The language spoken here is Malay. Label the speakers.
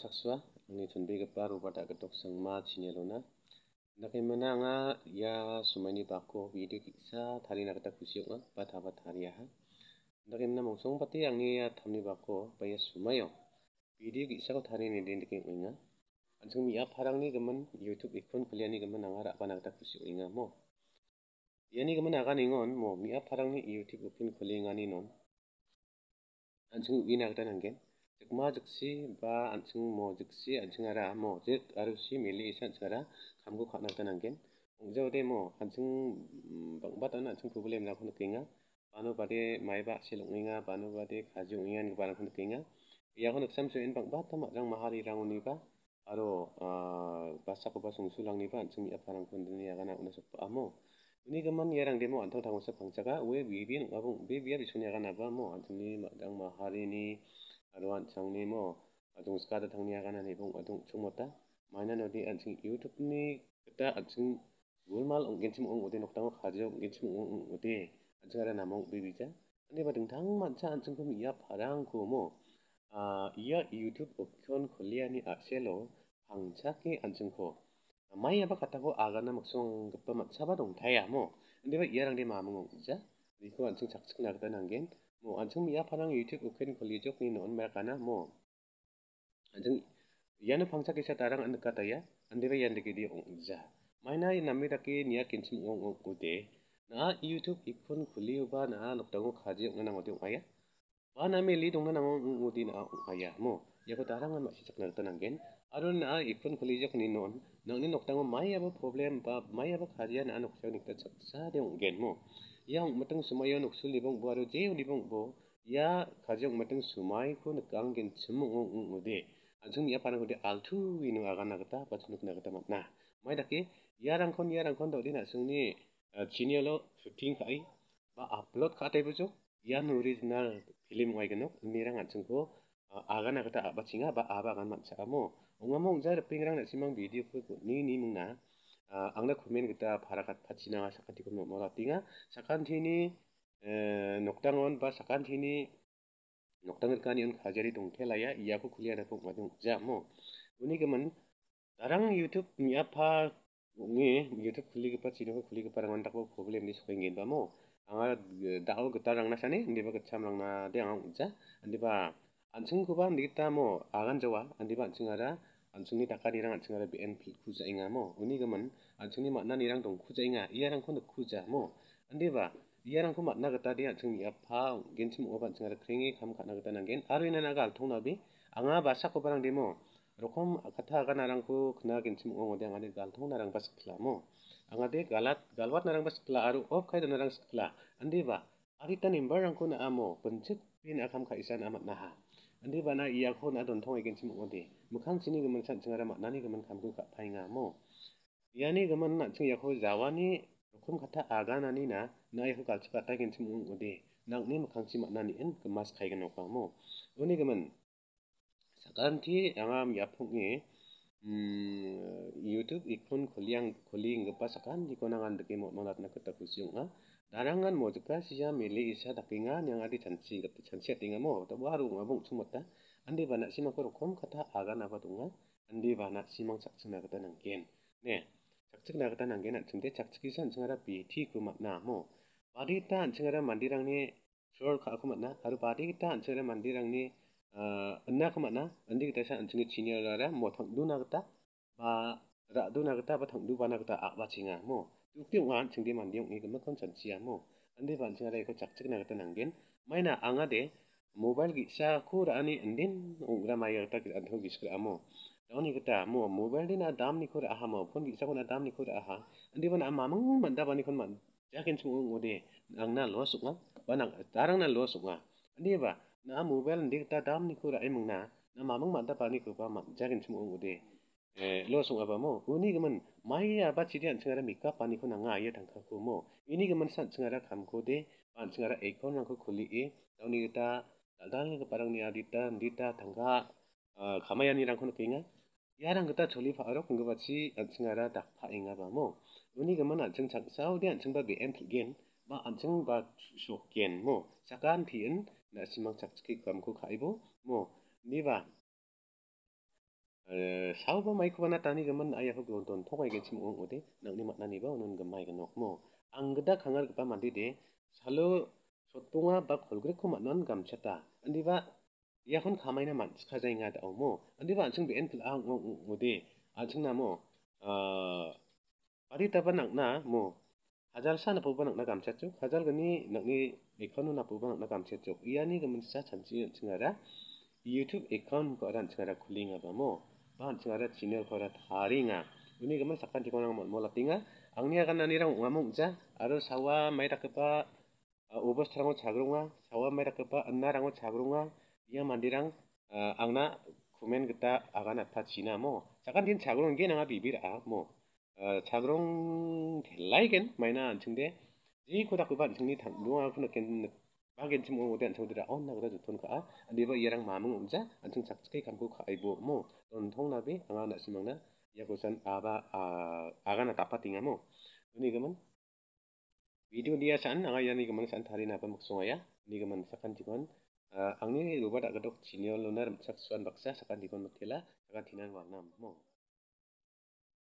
Speaker 1: saksua ni tunbi ke paru pada ketok sang ma chineluna nakai mana ah, nga ya sumani bako video kisa thari na kata khusi ma ah, patha ba thari ha nakai mana mongsong pati ang ni ya thamni bako pa ya sumayo oh. video kisa ko thari ni dinde ke nga anjung mi ya pharang ni gaman youtube ikon kliani gaman nga ra pana kata khusi inga mo yani gaman aga ni ngon mo mi ya pharang ni youtube ikon kliani ngani non anjung wi na kata nangge Jekma jeksi ba anjing mo jeksi anjing ara mo jek arusi mili isa anjing ara kamgo khat nak tenang gen. Ungjau de mo anjing bangbat an mm, anjing problem nak hundu kenga. Panu bade mai ba silung inga panu bade kaji ungan ke panu hundu kenga. Ia ya hundu sam so in bangbat tama jang mahari rangu ni ba. Aro basa pa basung sulang ni ba anjing mi aparang kundu ni agana unda sepa amo. Ini kemana yang demo antara tanggung sepanjang cakap, we bibir, abang bibir di sini akan apa mo antara ni macam mahari ya e ni, aduan chang ni mo adung ska da thang ni aga na nebong adung chumota maina no di anching youtube ni ta anching gulmal ong gen chim ong ode nokta ma khajo gen chim ong ode anching ara namong bi bi cha ane ba ding thang ma cha anching kum ya pharang ko mo a ya youtube option kholia ni a selo phang cha ke anching ko mai ya ba khata ko aga na maksung gpa ma cha ba dong thaya mo ane ba yarang de ma mong cha ri ko anching chak chak na ga nang gen มอันชงมีอพนังยูทูบอุเคนคลีจกนี่นอนแม่กันนะมออันชงยานุพังชักิชาตารังอันกัตยาอันเดรยันดีกีองจ้าไม่น่านามิตะกี้นี่ยากินชิมองกูเดน้ายูทูบอีกคนคลีอุบานน้าลูกตังกูข้าจีงนั่งอดีตอุไงยะ 바나메 리동나 나무 우디나 아야 모 야고 다랑아 마시 작나르 떠난겐 아론나 이쿤 콜리적니 논 능니 녹당 마이야바 프로블럼 바 마이야바 카디안 안 녹적니 떠 차데 웅겐 모양 마땅 스마이 녹슬 리봉 바로 제 리봉 보야 가정 마땅 스마이 쿤 강겐 쯤 우디 안좀 야파나 고데 알투 위누 아가나가타 바츠누크 나가타 마나 마이다케 야랑 콘 야랑 콘 도디나 승니 지니얼로 15 카이 바 업로드 카테 부죠 ian original film wai genok mirang atsung ko ah, agan agata aba chinga ba aba gan mat chamo unga mong jar pingrang na simang video ko ni ni mung na ah, ang na khumen gita pharakat phachina wa sakati ko mo ratinga sakan thini eh, noktang on ba sakan thini noktang kan ion khajari tung thela ya ya ko khulia ra pok madung jamo uni ke man tarang youtube mi apha ngi youtube khuli ke pachina ko khuli ke parang ndak ko problem ni sokeng gen ba mo Eh, ang dahol kita lang nasa ni hindi ba kacham lang na di ang unja hindi ba ang sing ko ba hindi kita mo agan jawa hindi ba ang sing ara ang sing ni takar irang ang sing ara BNP kuja inga mo uni gaman ang sing ni makna ni rang tong kuja inga iya rang kong kuja mo hindi ba iya rang kong makna kita di ang sing ni apa gen sim uba ang sing ara kringi kam kak na kita nang gen aru ina naga altong nabi ang nga basa ko parang di mo रखम खाथा आगा नारांखौ खोना गेनसिम अंगदे आंनि गालथों नारां बास खलामो आंगादे गालात गालवात नारां बास खला आरो अफ खायद नारां खला आन्दिबा आरिता निम्बार रांखौ ना आमो पंचे पिन आखाम खाइसान आमत नाहा आन्दिबा ना इयाखौ ना दोनथों गेनसिम अंगदे मुखां सिनि गमन सानसिङा रामा नानि गमन खामखौ खाफाइङा मो यानि गमन ना सिङाखौ जावानि रखम खाथा आगानानि ना नायखौ गालथि खाथा गेनसिम अंगदे नांनि मुखां सिमा नानि एन गमास खाइगोन अखामो उनि गमन Anti amam yapung ni hmm, YouTube ikon kuliang kuliing gepas akan di kona ngan deki mot monat nak kita kusyung ha. Darangan mo juga siya milih isa takingan yang adi chansi gati chansi ati ngamu hapata baru ngabung sumut ha. Andi ba nak simak rukum kata aga napa tunga. Andi ba nak simak saksa nak kata nanggen. Ne, saksa nak kata nanggen nak cinti saksa kisan cengara piti kumat na mo. Padi ta cengara mandirang ni Sure, kalau aku mana, kalau parti kita antara mandi rang ni, अन्ना का मना अंधे के तरह अंचिंग चीनी वाला रहा मो थंग दूना के ता बा रा दूना के ता बा थंग दू बना के ता आ बचिंग आ मो तू क्यों आन चिंदी मान दियो नहीं कम कम चिया मो अंधे बान चिंग रहे को चक चक ना के ता नंगेन मैं ना आंगा दे मोबाइल की शा को रानी अंधे उग्रा माया के ता किस अंधे विश्व आ मो तो नहीं कता मो मोबाइल दिन आ दाम निकोर आ हम फोन की शा दाम निकोर आ हा अंधे बन आ मामंग मन दा बनी कोन मन जाकिन चुंग उदे अंगना लो सुगा बना तारंग ना लो सुगा अंधे बा na mu bel ndik ta dam ni ku ra emung na na ma mang ma ta pa ni ku pa ma ja gen chmu u de e lo su a ba mo ku ni ga man mai ya ba chi dian chnga ra mi ka pa ni ku na nga ya thang kha ku mo i ni ga man san chnga ra kham ku de pa chnga ra e ko na ku khuli e ta ni ta da dal ni ga parang ni a di ta ndi ta thang kha khama ya ni rang ku ke nga ya rang ga ta choli pha ro ku ga ba chi a chnga ra da pha e nga ba mo ku ni ga man a chang chang sau dian chang ba bi en thi gen ma anjing ba so ken mo sakan thien na simang chak chiki kam ko khai bo mo niwa ᱟᱨ ᱥᱟᱣᱵᱟ ᱢᱟᱭᱠᱚᱵᱟᱱᱟ ᱛᱟᱱᱤ ᱜᱮᱢᱟᱱ ᱟᱭᱟᱦᱚ ᱜᱚᱱᱛᱚᱱ ᱛᱚᱠᱟᱭ ᱜᱮᱪᱤᱢ ᱚᱱ ᱚᱫᱮ ᱱᱟᱜᱱᱤ ᱢᱟᱱᱟᱱᱤ ᱵᱟ ᱚᱱᱚᱱ ᱜᱟᱢᱟᱭ ᱜᱮ ᱱᱚᱠᱢᱚ ᱟᱝᱜᱫᱟ ᱠᱷᱟᱝᱜᱟᱨ ᱜᱮᱯᱟ ᱢᱟᱱᱫᱤ ᱫᱮ ᱥᱟᱞᱚ ᱥᱚᱛᱚᱝᱟ ᱵᱟ ᱠᱷᱚᱞᱜᱨᱮ ᱠᱚᱢᱟᱱᱟᱱ ᱜᱟᱢᱪᱷᱟᱛᱟ ᱟᱱᱫᱤᱵᱟ ᱭᱟᱦᱚᱱ ᱠᱷᱟᱢᱟᱭᱱᱟ ᱢᱟᱱ ᱥᱠᱷᱟᱡᱟᱭᱱᱟ ᱫᱟ ᱚᱢᱚ ᱟᱱᱫᱤᱵᱟ ᱟᱱᱪᱷᱤᱝ ᱵᱮᱱ ᱯᱞᱟ ᱟᱝ ᱚᱫᱮ ᱟᱪᱷᱤᱝ ᱱᱟᱢᱚ ᱟ ᱯᱟᱨᱤᱛᱟᱵᱟᱱᱟᱜ ᱱᱟ ᱢᱚ hajal sa na pupa nak kam cecuk hajal gani nak ni ekonu na pupa nak kam cecuk ia ni kami sa chanci cengara YouTube ekon ko ada cengara kuling apa mo bahan cengara channel ko ada haringa ini kami sakan di konang mula tinga angnya kan nani rong ngamuk ja aru sawa mai tak kepa ubus terangu cagrunga sawa mai tak kepa anna rangu cagrunga ia mandirang angna kumen kita akan apa cina mo sakan dia cagrunga ni nang abibir ah mo chagrong thelai gen maina anching de ji khoda ku ban chingni thang duwa khuna ken ba gen chim mo den chodira on na gra ju thon ka a deba yerang ma mung unja anching chak chkai kam ko khai bo mo ton thong na be anga na simang na ya ko san a ba a aga na ta pating mo ni gaman video dia san anga ya ni gaman san thari na ba muk so ya ni gaman sakan chikon ang ni ro ba da ga dok chinyo lo na ram chak swan baksa sakan dikon thela sakan thinan wal nam mo